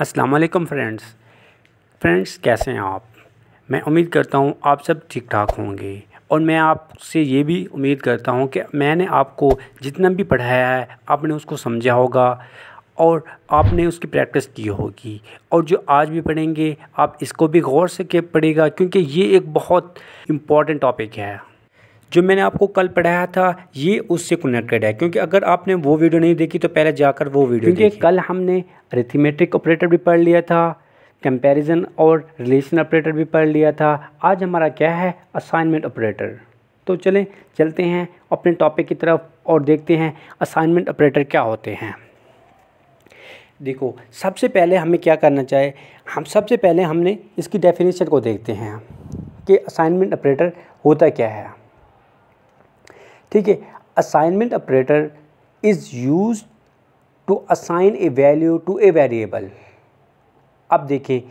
अस्सलाम friends friends कैसे हैं आप मैं उम्मीद करता हूँ आप सब ठीक ठाक होंगे और मैं आपसे ये भी उम्मीद करता हूँ कि मैंने आपको जितना भी पढ़ाया है आपने उसको समझा होगा और आपने उसकी प्रैक्टिस की होगी और जो आज भी पढ़ेंगे आप इसको भी गौर से के पढ़ेगा क्योंकि ये एक बहुत इम्पॉर्टेंट टॉपिक है जो मैंने आपको कल पढ़ाया था ये उससे कनेक्टेड है क्योंकि अगर आपने वो वीडियो नहीं देखी तो पहले जाकर वो वीडियो क्योंकि कल हमने रिथीमेट्रिक ऑपरेटर भी पढ़ लिया था कंपैरिजन और रिलेशन ऑपरेटर भी पढ़ लिया था आज हमारा क्या है असाइनमेंट ऑपरेटर तो चलें चलते हैं अपने टॉपिक की तरफ और देखते हैं असाइनमेंट ऑपरेटर क्या होते हैं देखो सबसे पहले हमें क्या करना चाहिए हम सबसे पहले हमने इसकी डेफिनेशन को देखते हैं कि असाइनमेंट ऑपरेटर होता क्या है ठीक है assignment operator is use to assign a value to a variable अब देखिए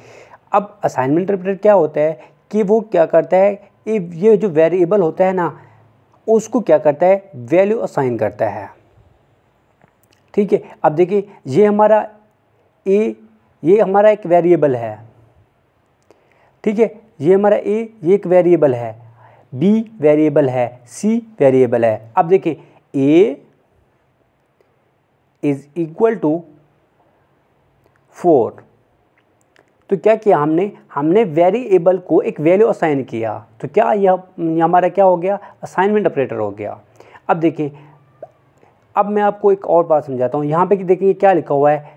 अब असाइनमेंट ऑपरेटर क्या होता है कि वो क्या करता है ये जो वेरिएबल होता है ना उसको क्या करता है वैल्यू असाइन करता है ठीक है अब देखिए ये हमारा ए ये हमारा एक वेरिएबल है ठीक है ये हमारा ए ये एक वेरिएबल है बी वेरिएबल है सी वेरिएबल है अब देखिए a is equal to four तो क्या किया हमने हमने वेरिएबल को एक वैल्यू असाइन किया तो क्या यह हमारा क्या हो गया असाइनमेंट ऑपरेटर हो गया अब देखिए अब मैं आपको एक और बात समझाता हूँ यहाँ पे कि देखिए क्या लिखा हुआ है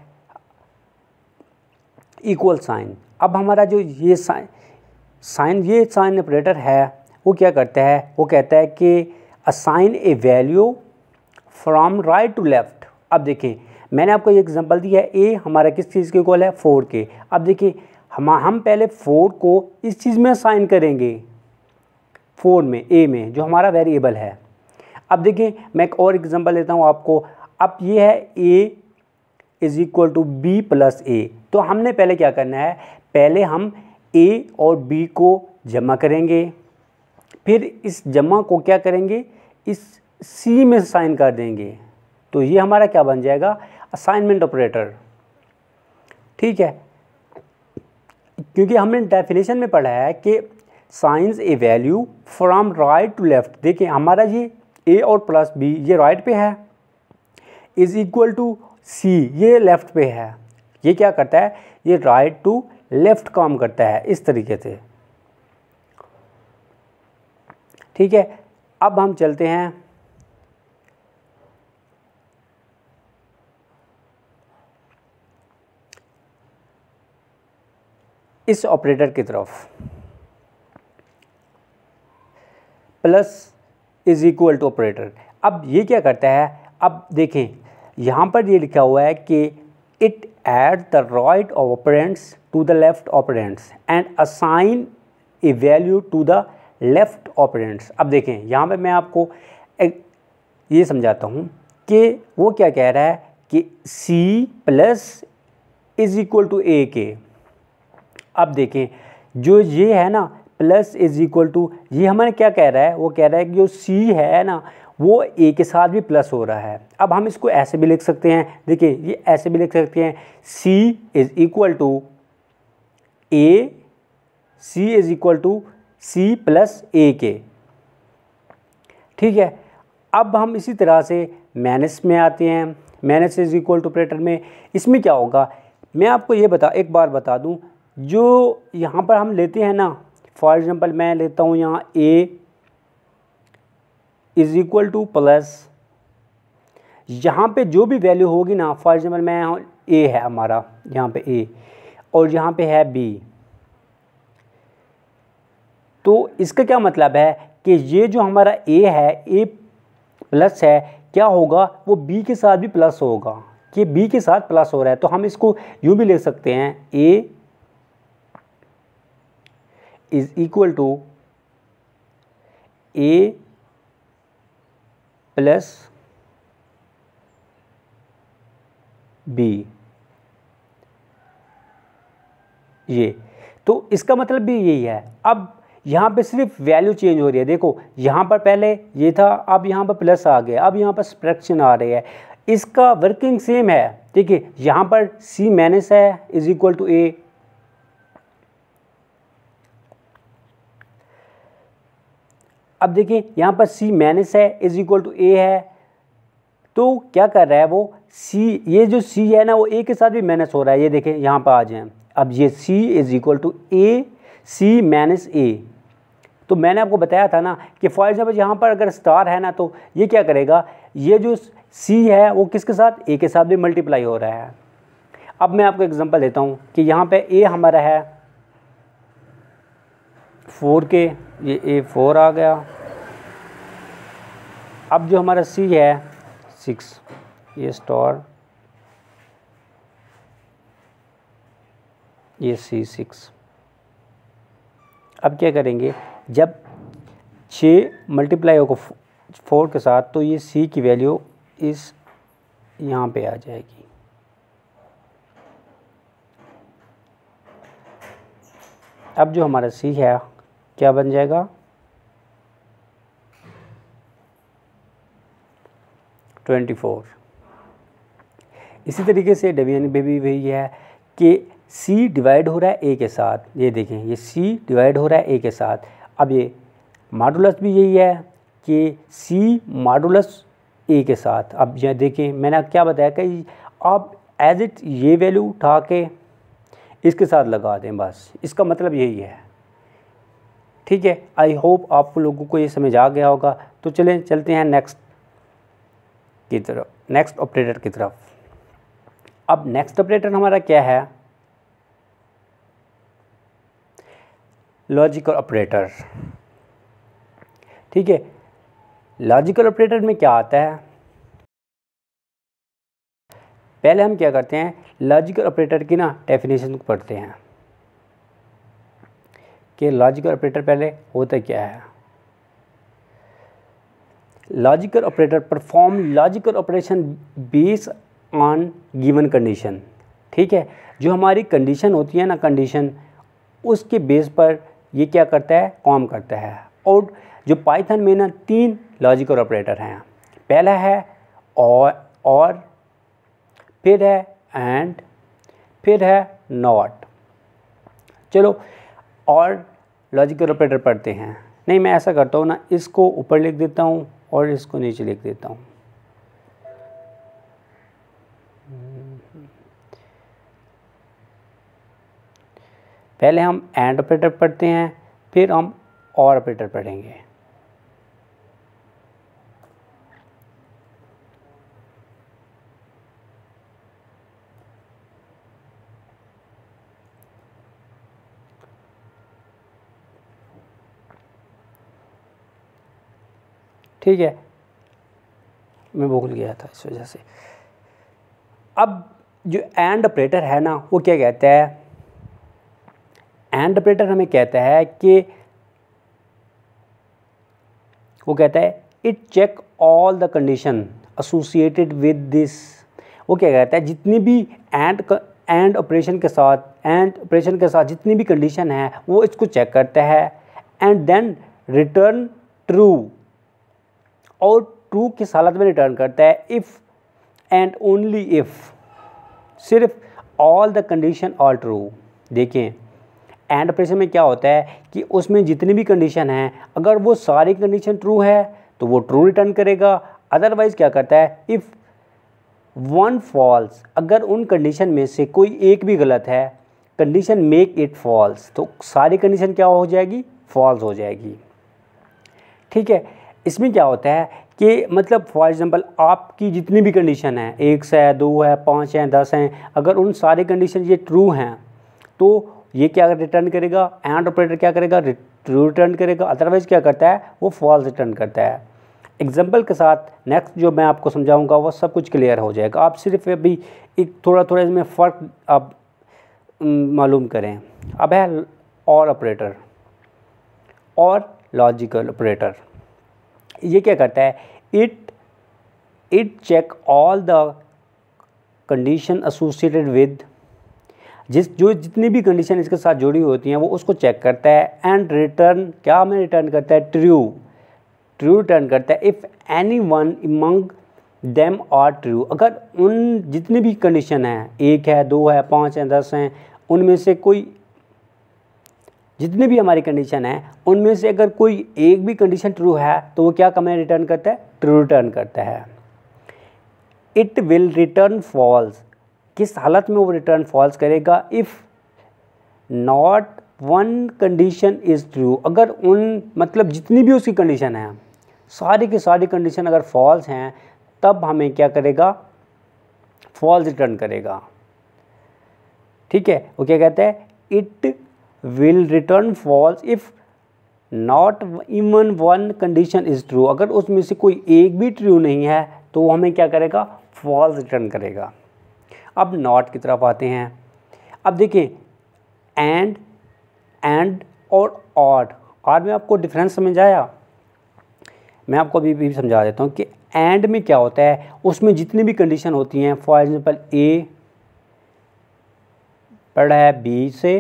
इक्वल साइन अब हमारा जो ये साइन साइन ये साइन ऑपरेटर है वो क्या करता है वो कहता है कि assign a value from right to left अब देखें मैंने आपको ये एग्जांपल दिया है ए हमारा किस चीज़ के इक्वल है फोर के अब देखिए हम हम पहले फोर को इस चीज़ में असाइन करेंगे फोर में ए में जो हमारा वेरिएबल है अब देखिए मैं एक और एग्जांपल देता हूँ आपको अब ये है a is equal to b plus a तो हमने पहले क्या करना है पहले हम ए और बी को जमा करेंगे फिर इस जमा को क्या करेंगे इस सी में साइन कर देंगे तो ये हमारा क्या बन जाएगा असाइनमेंट ऑपरेटर ठीक है क्योंकि हमने डेफिनेशन में पढ़ा है कि assigns a value from right to left देखिए हमारा ये ए और प्लस बी ये राइट right पे है इज़ इक्वल टू सी ये लेफ़्ट पे है ये क्या करता है ये राइट टू लेफ़्ट काम करता है इस तरीके से ठीक है अब हम चलते हैं इस ऑपरेटर की तरफ plus is equal to operator अब ये क्या करता है अब देखें यहाँ पर ये लिखा हुआ है कि it add the right operands to the left operands and assign a value to the left operands अब देखें यहाँ पे मैं आपको एक ये समझाता हूँ कि वो क्या कह रहा है कि c plus is equal to a के अब देखें जो ये है ना प्लस इज़ इक्वल टू ये हमारे क्या कह रहा है वो कह रहा है कि जो सी है ना वो ए के साथ भी प्लस हो रहा है अब हम इसको ऐसे भी लिख सकते हैं देखिए ये ऐसे भी लिख सकते हैं c is equal to a c is equal to c plus a के ठीक है अब हम इसी तरह से मैनस में आते हैं minus is equal to operator में इसमें क्या होगा मैं आपको ये बता एक बार बता दूं जो यहाँ पर हम लेते हैं ना फॉर एग्ज़ाम्पल मैं लेता हूँ यहाँ a is equal to plus यहाँ पे जो भी वैल्यू होगी ना फॉर एग्ज़ाम्पल मैं ए है हमारा यहाँ पे ए और यहाँ पे है बी तो इसका क्या मतलब है कि ये जो हमारा ए है ए प्लस है क्या होगा वो बी के साथ भी प्लस होगा कि बी के साथ प्लस हो रहा है तो हम इसको यूँ भी ले सकते हैं a is equal to a plus b ये तो इसका मतलब भी यही है अब यहाँ पे सिर्फ वैल्यू चेंज हो रही है देखो यहाँ पर पहले ये था अब यहाँ पर प्लस आ गया अब यहाँ पर स्प्रक्शन आ रही है इसका वर्किंग सेम है ठीक है यहाँ पर सी माइनस है इज इक्वल टू ए अब देखिए यहाँ पर सी माइनस है इज इक्वल टू ए है तो क्या कर रहा है वो सी ये जो सी है ना वो ए के साथ भी माइनस हो रहा है ये देखें यहाँ पर आ जाए अब ये c is equal to a c minus a तो मैंने आपको बताया था ना कि फॉर एग्ज़ाम्पल यहाँ पर अगर स्टार है ना तो ये क्या करेगा ये जो सी है वो किसके साथ ए के साथ भी मल्टीप्लाई हो रहा है अब मैं आपको एग्जाम्पल देता हूँ कि यहाँ पर ए हमारा है फोर के ये ए फोर आ गया अब जो हमारा सी है सिक्स ये स्टार ये सी सिक्स अब क्या करेंगे जब छः मल्टीप्लाई होगा फोर के साथ तो ये सी की वैल्यू इस यहाँ पे आ जाएगी अब जो हमारा सी है क्या बन जाएगा ट्वेंटी फोर इसी तरीके से डिवीजन पे भी वही है कि सी डिवाइड हो रहा है ए के साथ ये देखें ये सी डिवाइड हो रहा है ए के साथ अब ये मॉडुलस भी यही है कि सी मॉडुलस ए के साथ अब यह देखें मैंने क्या बताया कि आप एज इट ये वैल्यू उठा के इसके साथ लगा दें बस इसका मतलब यही है ठीक है आई होप आप लोगों को ये समझ आ गया होगा तो चलें चलते हैं नेक्स्ट की तरफ नेक्स्ट ऑपरेटर की तरफ अब नेक्स्ट ऑपरेटर हमारा क्या है लॉजिकल ऑपरेटर ठीक है लॉजिकल ऑपरेटर में क्या आता है पहले हम क्या करते हैं लॉजिकल ऑपरेटर की ना डेफिनेशन को पढ़ते हैं कि लॉजिकल ऑपरेटर पहले होता क्या है logical operator perform logical operation base on given condition ठीक है जो हमारी कंडीशन होती है ना कंडीशन उसके बेस पर ये क्या करता है कॉम करता है और जो पाइथन में ना तीन लॉजिकल ऑपरेटर हैं पहला है और और फिर है एंड फिर है नॉट चलो और लॉजिकल ऑपरेटर पढ़ते हैं नहीं मैं ऐसा करता हूँ ना इसको ऊपर लिख देता हूँ और इसको नीचे लिख देता हूँ पहले हम एंड ऑपरेटर पढ़ते हैं फिर हम और ऑपरेटर पढ़ेंगे ठीक है मैं भूल गया था इस वजह से अब जो एंड ऑपरेटर है ना वो क्या कहता है एंड ऑपरेटर हमें कहता है कि वो कहता है it check all the condition associated with this वो क्या कहता है जितनी भी एंड एंड ऑपरेशन के साथ एंड ऑपरेशन के साथ जितनी भी कंडीशन है वो इसको चेक करता है एंड देन रिटर्न ट्रू और ट्रू किस हालत में रिटर्न करता है इफ़ एंड ओनली इफ़ सिर्फ all the condition all true देखें एंड प्रेशर में क्या होता है कि उसमें जितनी भी कंडीशन है अगर वो सारी कंडीशन ट्रू है तो वो ट्रू रिटर्न करेगा अदरवाइज़ क्या करता है इफ़ वन फॉल्स अगर उन कंडीशन में से कोई एक भी गलत है कंडीशन मेक इट फॉल्स तो सारी कंडीशन क्या हो जाएगी फॉल्स हो जाएगी ठीक है इसमें क्या होता है कि मतलब फॉर एग्ज़ाम्पल आपकी जितनी भी कंडीशन है एक से है दो है पाँच है दस हैं अगर उन सारे कंडीशन ये ट्रू हैं तो ये क्या रिटर्न करेगा एंड ऑपरेटर क्या करेगा रिटर्न करेगा अदरवाइज़ क्या करता है वो फॉल्स रिटर्न करता है एग्जाम्पल के साथ नेक्स्ट जो मैं आपको समझाऊंगा वो सब कुछ क्लियर हो जाएगा आप सिर्फ अभी एक थोड़ा थोड़ा इसमें फ़र्क आप मालूम करें अब है और ऑपरेटर और लॉजिकल ऑपरेटर ये क्या करता है it it check all the condition associated with जिस जो जितनी भी कंडीशन इसके साथ जुड़ी होती हैं वो उसको चेक करता है एंड रिटर्न क्या हमें रिटर्न करता है ट्रू ट्रू रिटर्न करता है if any one among them are true अगर उन जितनी भी कंडीशन हैं एक है दो है पाँच है दस हैं उनमें से कोई जितनी भी हमारी कंडीशन है उनमें से अगर कोई एक भी कंडीशन ट्रू है तो वो क्या कमें रिटर्न करता है ट्रू रिटर्न करता है इट विल रिटर्न फॉल्स किस हालत में वो रिटर्न फॉल्स करेगा if not one condition is true अगर उन मतलब जितनी भी उसकी कंडीशन है सारी की सारी कंडीशन अगर फॉल्स हैं तब हमें क्या करेगा फॉल्स रिटर्न करेगा ठीक है वो क्या कहते हैं it will return false if not even one condition is true अगर उसमें से कोई एक भी ट्रू नहीं है तो वो हमें क्या करेगा फॉल्स रिटर्न करेगा अब नॉट की तरफ आते हैं अब देखें एंड एंड और ऑड ऑड में आपको डिफरेंस समझ आया मैं आपको अभी भी समझा देता हूँ कि एंड में क्या होता है उसमें जितनी भी कंडीशन होती हैं फॉर एग्ज़ाम्पल ए पढ़ा है बी से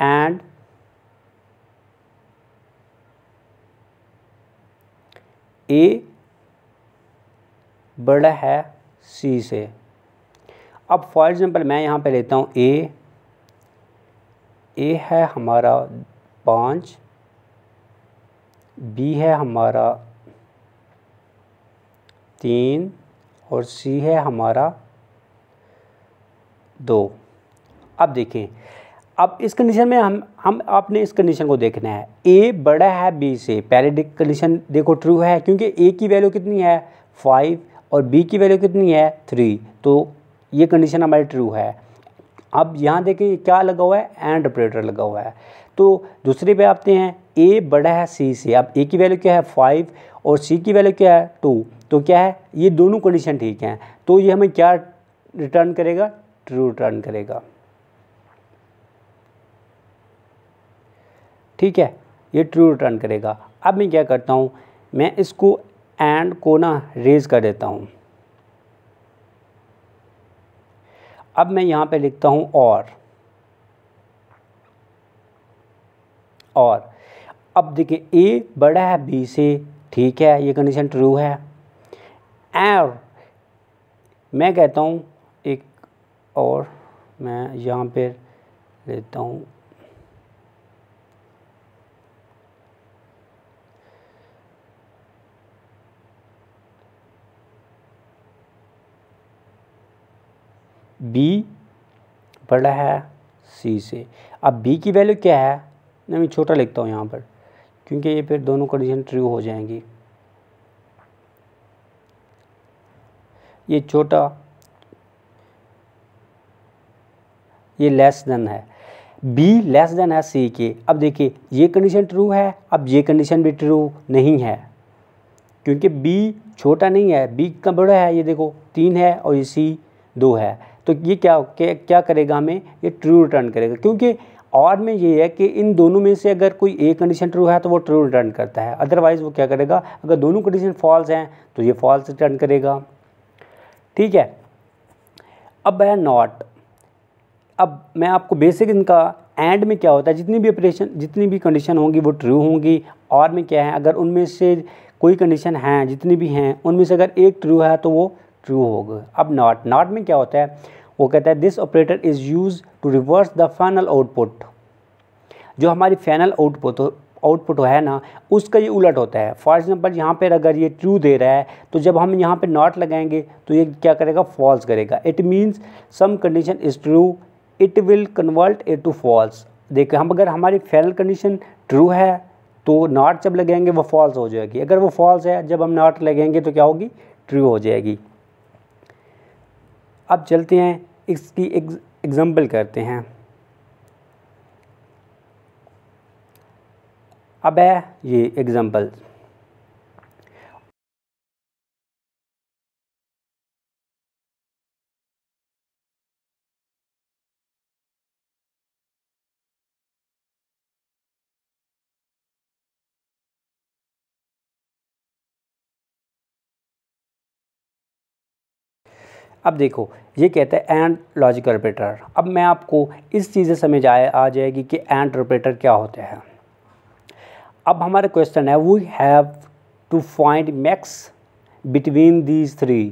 एंड ए बड़ा है सी से अब फॉर एग्ज़ाम्पल मैं यहाँ पे लेता हूँ ए ए है हमारा पाँच बी है हमारा तीन और सी है हमारा दो अब देखें अब इस कंडीशन में हम हम आपने इस कंडीशन को देखना है ए बड़ा है बी से पहले कंडीशन देखो ट्रू है क्योंकि ए की वैल्यू कितनी है फाइव और बी की वैल्यू कितनी है थ्री तो ये कंडीशन हमारी ट्रू है अब यहाँ देखिए क्या लगा हुआ है एंड ऑपरेटर लगा हुआ है तो दूसरे पे आते हैं ए बड़ा है सी से अब ए की वैल्यू क्या है फाइव और सी की वैल्यू क्या है टू तो क्या है ये दोनों कंडीशन ठीक हैं तो ये हमें क्या रिटर्न करेगा ट्रू रिटर्न करेगा ठीक है ये ट्रू रिटर्न करेगा अब मैं क्या करता हूँ मैं इसको एंड को ना रेज़ कर देता हूँ अब मैं यहाँ पे लिखता हूँ और और अब देखिए ए बड़ा है बी से ठीक है ये कंडीशन ट्रू है एंड मैं कहता हूँ एक और मैं यहाँ पे लेता हूँ बी बड़ा है सी से अब बी की वैल्यू क्या है ना मैं छोटा लिखता हूँ यहाँ पर क्योंकि ये फिर दोनों कंडीशन ट्रू हो जाएंगी ये छोटा ये लेस देन है बी लेस देन है सी के अब देखिए ये कंडीशन ट्रू है अब ये कंडीशन भी ट्रू नहीं है क्योंकि बी छोटा नहीं है बी का बड़ा है ये देखो तीन है और ये सी दो है तो ये क्या क्या करेगा हमें ये ट्रू रिटर्न करेगा क्योंकि और में ये है कि इन दोनों में से अगर कोई एक कंडीशन ट्रू है तो वो ट्रू रिटर्न करता है अदरवाइज़ वो क्या करेगा अगर दोनों कंडीशन फॉल्स हैं तो ये फॉल्स रिटर्न करेगा ठीक है अब है नॉट अब मैं आपको बेसिक इनका एंड में क्या होता है जितनी भी ऑपरेशन जितनी भी कंडीशन होंगी वो ट्रू होंगी और में क्या है अगर उनमें से कोई कंडीशन हैं जितनी भी हैं उनमें से अगर एक ट्रू है तो वो ट्रू होगा अब नॉट नॉट में क्या होता है वो कहता है this operator is use to reverse the final output जो हमारी फाइनल आउटपुट आउटपुट है ना उसका ये उलट होता है फॉर एग्जाम्पल यहाँ पर अगर ये ट्रू दे रहा है तो जब हम यहाँ पे नॉट लगाएंगे तो ये क्या करेगा फॉल्स करेगा it means some condition is true it will convert it to false देखिए हम अगर हमारी फाइनल कंडीशन ट्रू है तो नॉट जब लगेंगे वो फॉल्स हो जाएगी अगर वो फॉल्स है जब हम नॉट लगेंगे तो क्या होगी ट्रू हो जाएगी अब चलते हैं इसकी एग्ज़ाम्पल करते हैं अब है ये एग्ज़ाम्पल अब देखो ये कहता है एंड लॉजिकल रिपीटर अब मैं आपको इस चीज़ें समझ आए आ जाएगी कि एंड रिपीटर क्या होते हैं अब हमारा क्वेश्चन है we have to find max between these three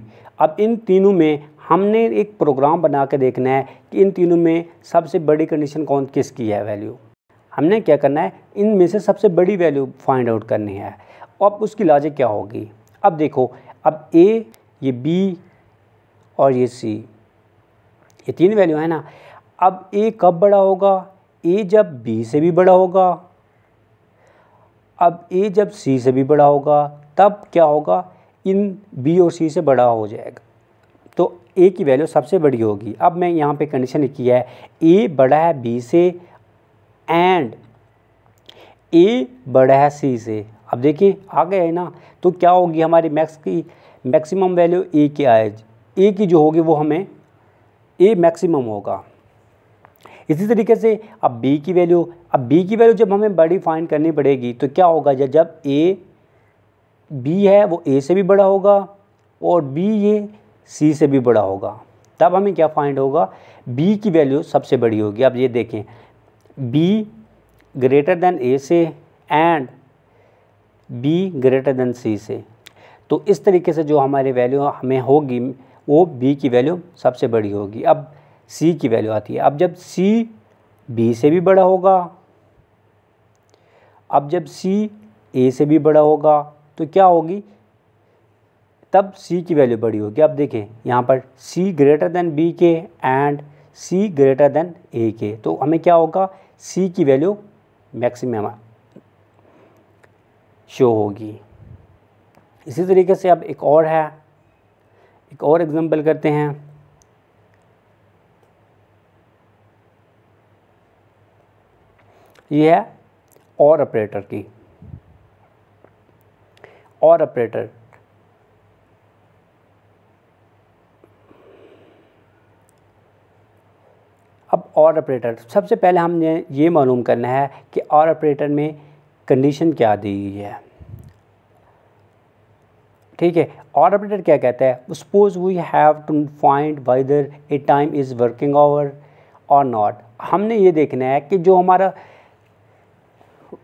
अब इन तीनों में हमने एक प्रोग्राम बना के देखना है कि इन तीनों में सबसे बड़ी कंडीशन कौन किसकी है वैल्यू हमने क्या करना है इन में से सबसे बड़ी वैल्यू फाइंड आउट करनी है अब उसकी लॉजिक क्या होगी अब देखो अब ए ये बी और ये सी ये तीन वैल्यू है ना अब ए कब बड़ा होगा ए जब बी से भी बड़ा होगा अब ए जब सी से भी बड़ा होगा तब क्या होगा इन बी और सी से बड़ा हो जाएगा तो ए की वैल्यू सबसे बड़ी होगी अब मैं यहाँ पे कंडीशन लिखी है ए बड़ा है बी से एंड ए बड़ा है सी से अब देखिए आ गया है ना तो क्या होगी हमारी मैक्स की मैक्सिमम वैल्यू ए के आएगी ए की जो होगी वो हमें ए मैक्सिमम होगा इसी तरीके से अब बी की वैल्यू अब बी की वैल्यू जब हमें बड़ी फाइंड करनी पड़ेगी तो क्या होगा जब जब ए बी है वो ए से भी बड़ा होगा और बी ये सी से भी बड़ा होगा तब हमें क्या फाइंड होगा बी की वैल्यू सबसे बड़ी होगी अब ये देखें बी ग्रेटर देन ए से and b greater than c से तो इस तरीके से जो हमारी वैल्यू हमें होगी वो बी की वैल्यू सबसे बड़ी होगी अब सी की वैल्यू आती है अब जब सी बी से भी बड़ा होगा अब जब सी ए से भी बड़ा होगा तो क्या होगी तब सी की वैल्यू बड़ी होगी अब देखें यहाँ पर सी ग्रेटर देन बी के and c greater than a के तो हमें क्या होगा सी की वैल्यू मैक्सिमम शो होगी इसी तरीके से अब एक और है एक और एग्ज़ाम्पल करते हैं यह है और ऑपरेटर की और ऑपरेटर अब और ऑपरेटर सबसे पहले हमने ये मालूम करना है कि और ऑपरेटर में कंडीशन क्या दी गई है ठीक है और ऑपरेटर क्या कहता है suppose we have to find whether a time is working hour और नॉट हमने ये देखना है कि जो हमारा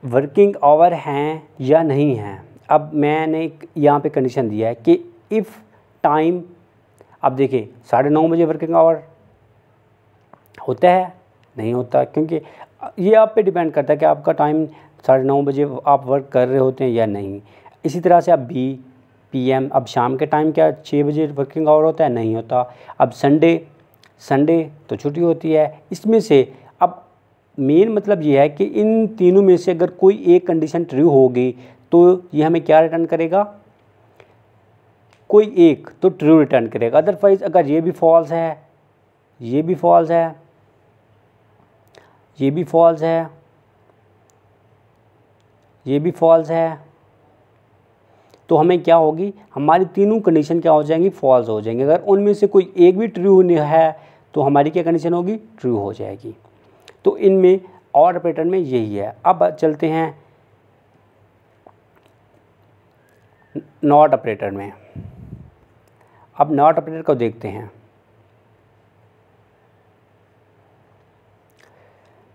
वर्किंग आवर हैं या नहीं हैं अब मैंने यहाँ पे कंडीशन दिया है कि इफ़ टाइम अब देखिए साढ़े नौ बजे वर्किंग आवर होता है नहीं होता क्योंकि ये आप पे डिपेंड करता है कि आपका टाइम साढ़े नौ बजे आप वर्क कर रहे होते हैं या नहीं इसी तरह से आप बी पीएम अब शाम के टाइम क्या छः बजे वर्किंग आवर होता है नहीं होता अब संडे संडे तो छुट्टी होती है इसमें से अब मेन मतलब ये है कि इन तीनों में से अगर कोई एक कंडीशन ट्रू होगी तो ये हमें क्या रिटर्न करेगा कोई एक तो ट्रू रिटर्न करेगा अदरवाइज़ अगर ये भी फॉल्स है ये भी फॉल्स है ये भी फॉल्स है ये भी फॉल्स है तो हमें क्या होगी हमारी तीनों कंडीशन क्या हो जाएंगी फॉल्स हो जाएंगी अगर उनमें से कोई एक भी ट्रू है तो हमारी क्या कंडीशन होगी ट्रू हो जाएगी तो इनमें और पैटर्न में यही है अब चलते हैं नॉट ऑपरेटर में अब नॉट ऑपरेटर को देखते हैं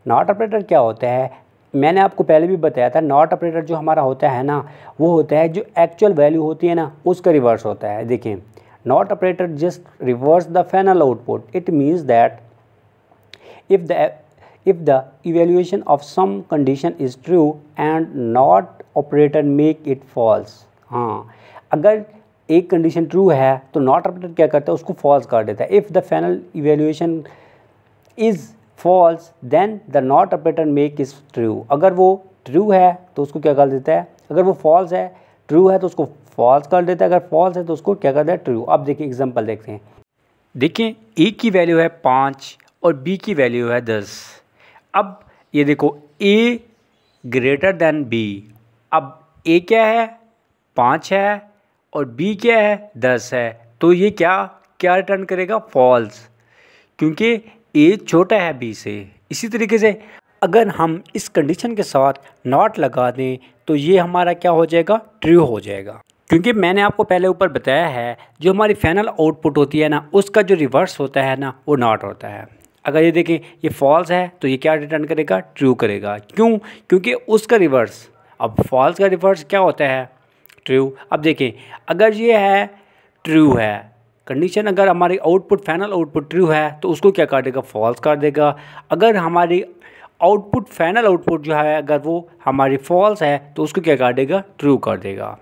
नॉट ऑपरेटर क्या होता है मैंने आपको पहले भी बताया था नॉट ऑपरेटर जो हमारा होता है ना वो होता है जो एक्चुअल वैल्यू होती है ना उसका रिवर्स होता है देखिए not operator just reverse the final output it means that if the if the evaluation of some condition is true and not operator make it false हाँ अगर एक कंडीशन ट्रू है तो नॉट ऑपरेटर क्या करता है उसको फॉल्स कर देता है if the final evaluation is false then the not operator make is true अगर वो ट्रू है तो उसको क्या कर देता है अगर वो फॉल्स है ट्रू है तो उसको फॉल्स कर देता है अगर फॉल्स है तो उसको क्या कर देता है ट्रू अब देखिए एग्जाम्पल देखते हैं देखिए ए की वैल्यू है पाँच और बी की वैल्यू है दस अब ये देखो ए ग्रेटर देन बी अब ए क्या है पाँच है और बी क्या है दस है तो ये क्या क्या रिटर्न करेगा फॉल्स क्योंकि ए छोटा है बी से इसी तरीके से अगर हम इस कंडीशन के साथ नॉट लगा दें तो ये हमारा क्या हो जाएगा ट्रू हो जाएगा क्योंकि मैंने आपको पहले ऊपर बताया है जो हमारी फाइनल आउटपुट होती है ना उसका जो रिवर्स होता है ना वो नॉट होता है अगर ये देखें ये फॉल्स है तो ये क्या रिटर्न करेगा ट्रू करेगा क्यों क्योंकि उसका रिवर्स अब फॉल्स का रिवर्स क्या होता है ट्रू अब देखें अगर ये है ट्रू है कंडीशन अगर हमारी आउटपुट फाइनल आउटपुट ट्रू है तो उसको क्या कर देगा फॉल्स कर देगा अगर हमारी आउटपुट फाइनल आउटपुट जो है अगर वो हमारी फॉल्स है तो उसको क्या कर देगा ट्रू कर देगा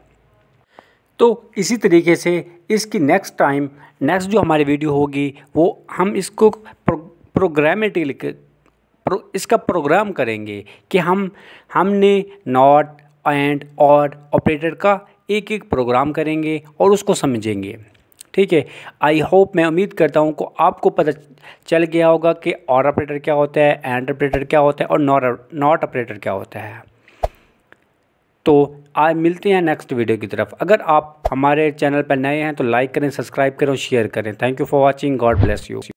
तो इसी तरीके से इसकी नेक्स्ट टाइम नेक्स्ट जो हमारी वीडियो होगी वो हम इसको प्रोग्रामेटिक प्रोग्रामेटिकली प्रो, इसका प्रोग्राम करेंगे कि हम हमने नॉट एंड और ऑपरेटर का एक एक प्रोग्राम करेंगे और उसको समझेंगे ठीक है आई होप मैं उम्मीद करता हूँ को आपको पता चल गया होगा कि और ऑपरेटर क्या होता है एंड ऑपरेटर क्या होता है और नॉट ऑपरेटर क्या होता है तो आज मिलते हैं नेक्स्ट वीडियो की तरफ अगर आप हमारे चैनल पर नए हैं तो लाइक करें सब्सक्राइब करें और शेयर करें thank you for watching God bless you